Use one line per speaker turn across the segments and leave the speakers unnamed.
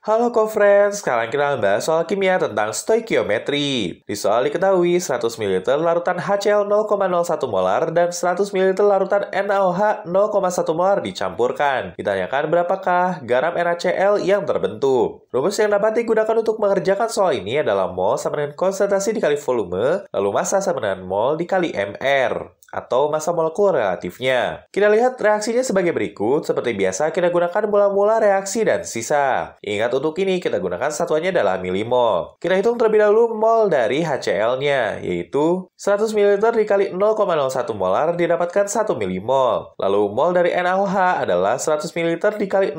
Halo co-friends, sekarang kita membahas soal kimia tentang stoikiometri. Di soal diketahui 100 ml larutan HCl 0,01 molar dan 100 ml larutan NaOH 0,1 molar dicampurkan. Ditanyakan berapakah garam NaCl yang terbentuk. Rumus yang dapat digunakan untuk mengerjakan soal ini adalah mol sama dengan konsentrasi dikali volume, lalu massa sama dengan mol dikali mR atau masa molekul relatifnya. Kita lihat reaksinya sebagai berikut, seperti biasa kita gunakan bola-bola reaksi dan sisa. Ingat untuk ini kita gunakan satuannya dalam milimol. Kita hitung terlebih dahulu mol dari HCl-nya, yaitu 100 ml dikali 0,01 molar didapatkan 1 milimol. Lalu mol dari NaOH adalah 100 ml dikali 0,1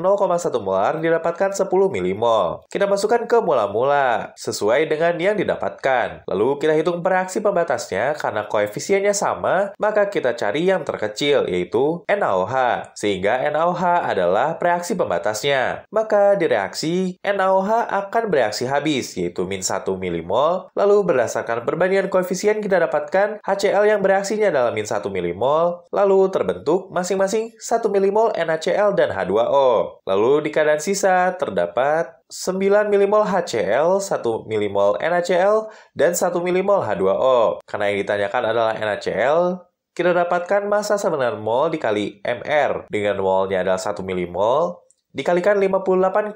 molar didapatkan 10 milimol. Kita masukkan ke mula-mula, sesuai dengan yang didapatkan. Lalu kita hitung reaksi pembatasnya karena koefisiennya sama, maka kita cari yang terkecil, yaitu NaOH. Sehingga NaOH adalah reaksi pembatasnya. Maka di reaksi, NaOH akan bereaksi habis, yaitu min 1 milimol. Lalu berdasarkan perbandingan koefisien kita dapatkan HCl yang bereaksinya dalam min 1 milimol, lalu terbentuk masing-masing 1 milimol NaCl dan H2O. Lalu di keadaan sisa terdapat 9 milimol HCl, 1 milimol NaCl, dan 1 milimol H2O. Karena yang ditanyakan adalah NaCl, kita dapatkan massa sebenar mol dikali MR dengan molnya adalah 1 milimol dikalikan 58,5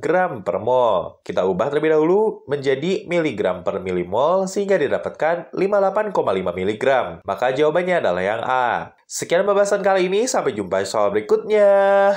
gram per mol. Kita ubah terlebih dahulu menjadi miligram per milimol sehingga didapatkan 58,5 miligram. Maka jawabannya adalah yang A. Sekian pembahasan kali ini, sampai jumpa soal berikutnya.